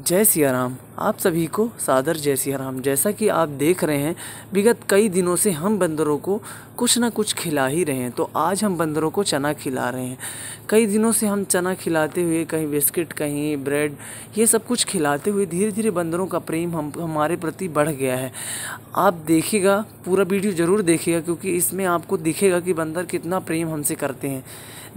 जय सिया राम आप सभी को सादर जय सिया राम जैसा कि आप देख रहे हैं विगत कई दिनों से हम बंदरों को कुछ ना कुछ खिला ही रहे हैं तो आज हम बंदरों को चना खिला रहे हैं कई दिनों से हम चना खिलाते हुए कहीं बिस्किट कहीं ब्रेड ये सब कुछ खिलाते हुए धीरे धीरे बंदरों का प्रेम हम हमारे प्रति बढ़ गया है आप देखिएगा पूरा वीडियो ज़रूर देखिएगा क्योंकि इसमें आपको दिखेगा कि बंदर कितना प्रेम हमसे करते हैं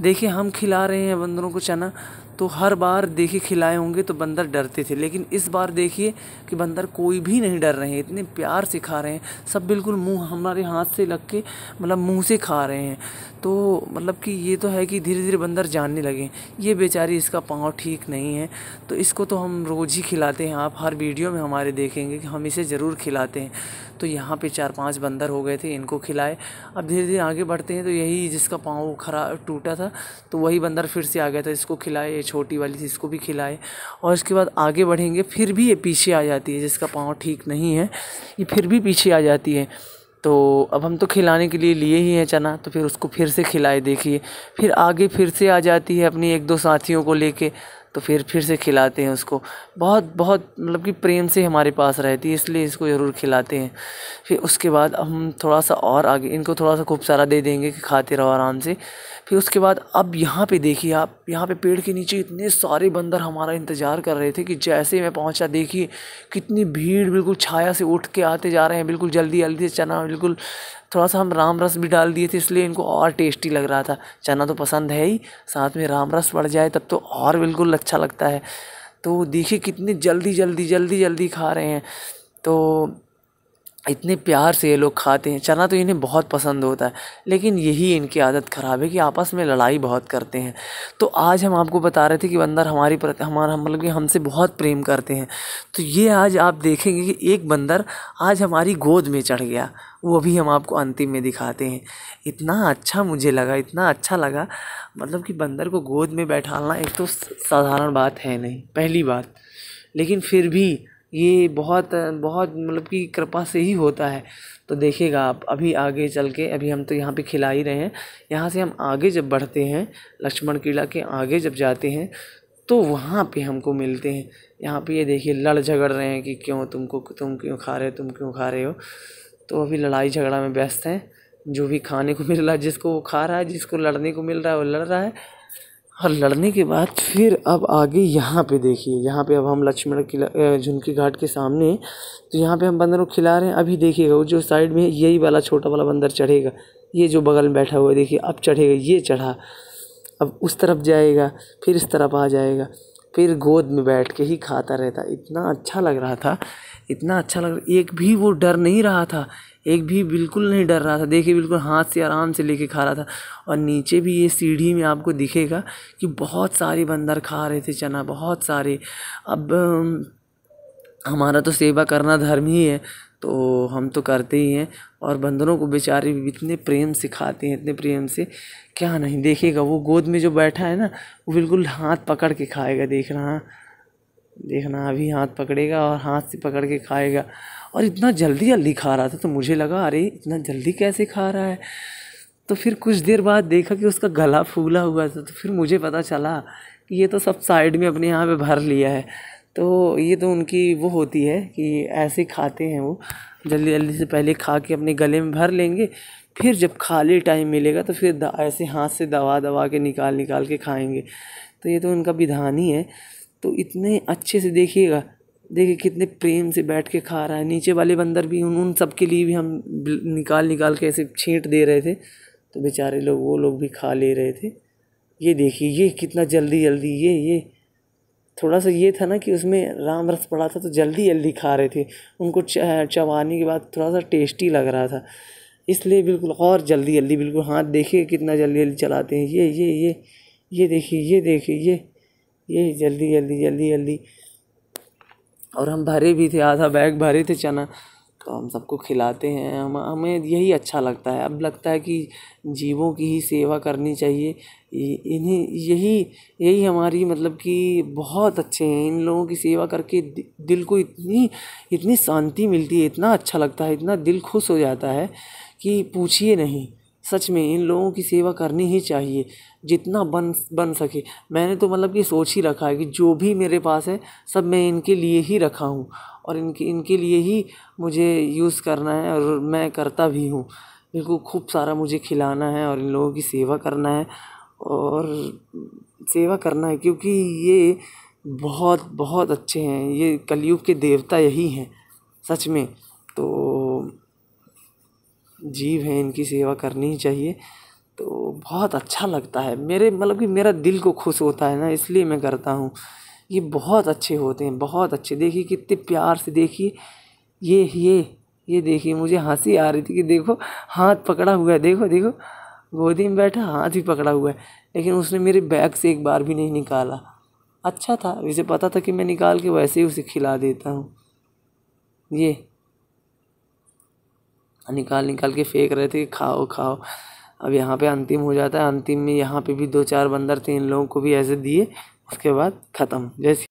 देखिए हम खिला रहे हैं बंदरों को चना तो हर बार देखिए खिलाए होंगे तो बंदर डरते थे लेकिन इस बार देख देखिए कि बंदर कोई भी नहीं डर रहे इतने प्यार से खा रहे हैं सब बिल्कुल मुंह हमारे हाथ से लग के मतलब मुंह से खा रहे हैं तो मतलब कि ये तो है कि धीरे धीरे बंदर जानने लगे ये बेचारी इसका पाँव ठीक नहीं है तो इसको तो हम रोज़ ही खिलाते हैं आप हर वीडियो में हमारे देखेंगे कि हम इसे ज़रूर खिलाते हैं तो यहाँ पे चार पांच बंदर हो गए थे इनको खिलाए अब धीरे धीरे आगे बढ़ते हैं तो यही जिसका पाँव खरा टूटा था तो वही बंदर फिर से आ गया था इसको खिलाए ये छोटी वाली थी इसको भी खिलाए और इसके बाद आगे बढ़ेंगे फिर भी ये पीछे आ जाती है जिसका पाँव ठीक नहीं है ये फिर भी पीछे आ जाती है तो अब हम तो खिलाने के लिए लिए ही हैं चना तो फिर उसको फिर से खिलाए देखिए फिर आगे फिर से आ जाती है अपनी एक दो साथियों को लेके तो फिर फिर से खिलाते हैं उसको बहुत बहुत मतलब कि प्रेम से हमारे पास रहती है इसलिए इसको ज़रूर खिलाते हैं फिर उसके बाद हम थोड़ा सा और आगे इनको थोड़ा सा खूब सारा दे देंगे कि खाते रहो आराम से फिर उसके बाद अब यहाँ पे देखिए आप यहाँ पे पेड़ के नीचे इतने सारे बंदर हमारा इंतज़ार कर रहे थे कि जैसे मैं पहुँचा देखिए कितनी भीड़ बिल्कुल छाया से उठ के आते जा रहे हैं बिल्कुल जल्दी जल्दी से चना बिल्कुल थोड़ा सा हम राम रस भी डाल दिए थे इसलिए इनको और टेस्टी लग रहा था चना तो पसंद है ही साथ में राम रस पड़ जाए तब तो और बिल्कुल अच्छा लगता है तो देखिए कितने जल्दी जल्दी जल्दी जल्दी खा रहे हैं तो इतने प्यार से ये लोग खाते हैं चना तो इन्हें बहुत पसंद होता है लेकिन यही इनकी आदत ख़राब है कि आपस में लड़ाई बहुत करते हैं तो आज हम आपको बता रहे थे कि बंदर हमारी प्रति हमारा मतलब कि हमसे बहुत प्रेम करते हैं तो ये आज आप देखेंगे कि एक बंदर आज हमारी गोद में चढ़ गया वो भी हम आपको अंतिम में दिखाते हैं इतना अच्छा मुझे लगा इतना अच्छा लगा मतलब कि बंदर को गोद में बैठाना एक तो साधारण बात है नहीं पहली बात लेकिन फिर भी ये बहुत बहुत मतलब कि कृपा से ही होता है तो देखिएगा आप अभी आगे चल के अभी हम तो यहाँ पे खिला ही रहे हैं यहाँ से हम आगे जब बढ़ते हैं लक्ष्मण किला के आगे जब जाते हैं तो वहाँ पे हमको मिलते हैं यहाँ पे ये यह देखिए लड़ झगड़ रहे हैं कि क्यों तुमको तुम क्यों खा रहे हो तुम क्यों खा रहे हो तो अभी लड़ाई झगड़ा में व्यस्त हैं जो भी खाने को मिल रहा है जिसको वो खा रहा है जिसको लड़ने को मिल रहा है वो लड़ रहा है और लड़ने के बाद फिर अब आगे यहाँ पे देखिए यहाँ पे अब हम लक्ष्मण किला झुनकी घाट के सामने तो यहाँ पे हम बंदर को खिला रहे हैं अभी देखिएगा वो जो साइड में यही वाला छोटा वाला बंदर चढ़ेगा ये जो बगल में बैठा हुआ है देखिए अब चढ़ेगा ये चढ़ा अब उस तरफ जाएगा फिर इस तरफ आ जाएगा फिर गोद में बैठ के ही खाता रहता इतना अच्छा लग रहा था इतना अच्छा लग एक भी वो डर नहीं रहा था एक भी बिल्कुल नहीं डर रहा था देखिए बिल्कुल हाथ से आराम से लेके खा रहा था और नीचे भी ये सीढ़ी में आपको दिखेगा कि बहुत सारे बंदर खा रहे थे चना बहुत सारे अब हमारा तो सेवा करना धर्म ही है तो हम तो करते ही हैं और बंदरों को बेचारे इतने प्रेम से खाते हैं इतने प्रेम से क्या नहीं देखेगा वो गोद में जो बैठा है ना वो बिल्कुल हाथ पकड़ के खाएगा देख रहा देखना अभी हाथ पकड़ेगा और हाथ से पकड़ के खाएगा और इतना जल्दी जल्दी खा रहा था तो मुझे लगा अरे इतना जल्दी कैसे खा रहा है तो फिर कुछ देर बाद देखा कि उसका गला फूला हुआ था तो फिर मुझे पता चला कि ये तो सब साइड में अपने यहाँ पे भर लिया है तो ये तो उनकी वो होती है कि ऐसे खाते हैं वो जल्दी जल्दी से पहले खा के अपने गले में भर लेंगे फिर जब खाली टाइम मिलेगा तो फिर ऐसे हाथ से दवा दवा के निकाल निकाल के खाएंगे तो ये तो उनका विधान ही है तो इतने अच्छे से देखिएगा देखिए कितने प्रेम से बैठ के खा रहा है नीचे वाले बंदर भी उन उन सब के लिए भी हम निकाल निकाल के ऐसे छींट दे रहे थे तो बेचारे लोग वो लोग भी खा ले रहे थे ये देखिए ये कितना जल्दी जल्दी ये ये थोड़ा सा ये था ना कि उसमें राम रस पड़ा था तो जल्दी जल्दी खा रहे थे उनको चबाने के बाद थोड़ा सा टेस्टी लग रहा था इसलिए बिल्कुल और जल्दी जल्दी बिल्कुल हाथ देखिए कितना जल्दी जल्दी चलाते हैं ये ये ये ये देखिए ये देखिए ये, ये ये जल्दी जल्दी जल्दी जल्दी और हम भरे भी थे आधा बैग भरे थे चना तो हम सबको खिलाते हैं हम हमें यही अच्छा लगता है अब लगता है कि जीवों की ही सेवा करनी चाहिए इन्हीं यही यही हमारी मतलब कि बहुत अच्छे हैं इन लोगों की सेवा करके दिल को इतनी इतनी शांति मिलती है इतना अच्छा लगता है इतना दिल खुश हो जाता है कि पूछिए नहीं सच में इन लोगों की सेवा करनी ही चाहिए जितना बन बन सके मैंने तो मतलब कि सोच ही रखा है कि जो भी मेरे पास है सब मैं इनके लिए ही रखा हूँ और इनके इनके लिए ही मुझे यूज़ करना है और मैं करता भी हूँ इनको खूब सारा मुझे खिलाना है और इन लोगों की सेवा करना है और सेवा करना है क्योंकि ये बहुत बहुत अच्छे हैं ये कलयुग के देवता यही हैं सच में तो जीव हैं इनकी सेवा करनी ही चाहिए तो बहुत अच्छा लगता है मेरे मतलब कि मेरा दिल को खुश होता है ना इसलिए मैं करता हूँ ये बहुत अच्छे होते हैं बहुत अच्छे देखिए कितने प्यार से देखिए ये ये ये देखिए मुझे हंसी आ रही थी कि देखो हाथ पकड़ा हुआ है देखो देखो गोदी में बैठा हाथ भी पकड़ा हुआ है लेकिन उसने मेरे बैग से एक बार भी नहीं निकाला अच्छा था इसे पता था कि मैं निकाल के वैसे ही उसे खिला देता हूँ ये निकाल निकाल के फेंक रहे थे खाओ खाओ अब यहाँ पे अंतिम हो जाता है अंतिम में यहाँ पे भी दो चार बंदर थे इन लोगों को भी ऐसे दिए उसके बाद ख़त्म जैसे